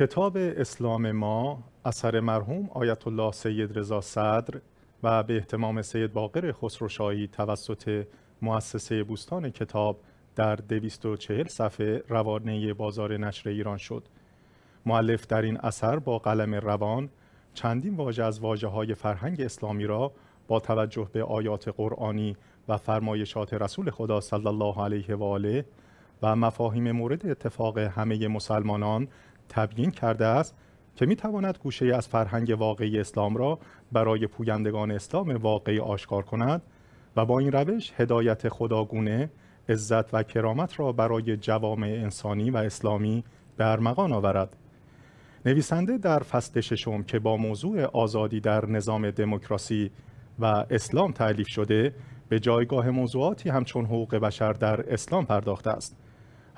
کتاب اسلام ما اثر مرحوم آیت الله سید رضا صدر و به احتمام سید باقر خسروشاهی توسط مؤسسه بوستان کتاب در 240 صفحه روانه بازار نشر ایران شد. معلف در این اثر با قلم روان چندین واژه از واجه های فرهنگ اسلامی را با توجه به آیات قرآنی و فرمایشات رسول خدا صلی الله علیه و آله و مفاهیم مورد اتفاق همه مسلمانان تبیین کرده است که می تواند گوشه از فرهنگ واقعی اسلام را برای پویندگان اسلام واقعی آشکار کند و با این روش هدایت خداگونه عزت و کرامت را برای جوامع انسانی و اسلامی به ارمغان آورد نویسنده در فصل ششم که با موضوع آزادی در نظام دموکراسی و اسلام تعلیف شده به جایگاه موضوعاتی همچون حقوق بشر در اسلام پرداخته است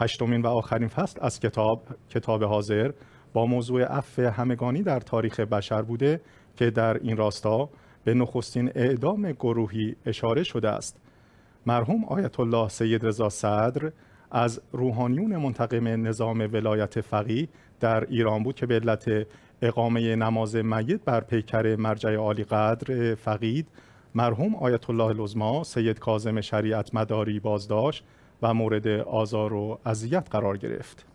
هشتمین و آخرین فصل از کتاب کتاب حاضر با موضوع عفو همگانی در تاریخ بشر بوده که در این راستا به نخستین اعدام گروهی اشاره شده است مرحوم آیت الله سید رضا صدر از روحانیون منتقم نظام ولایت فقیه در ایران بود که به علت اقامه نماز میت بر پیکر مرجع عالی قدر فقید مرحوم آیت الله لزما سید کاظم شریعت مداری بازداشت و مورد آزار و اذیت قرار گرفت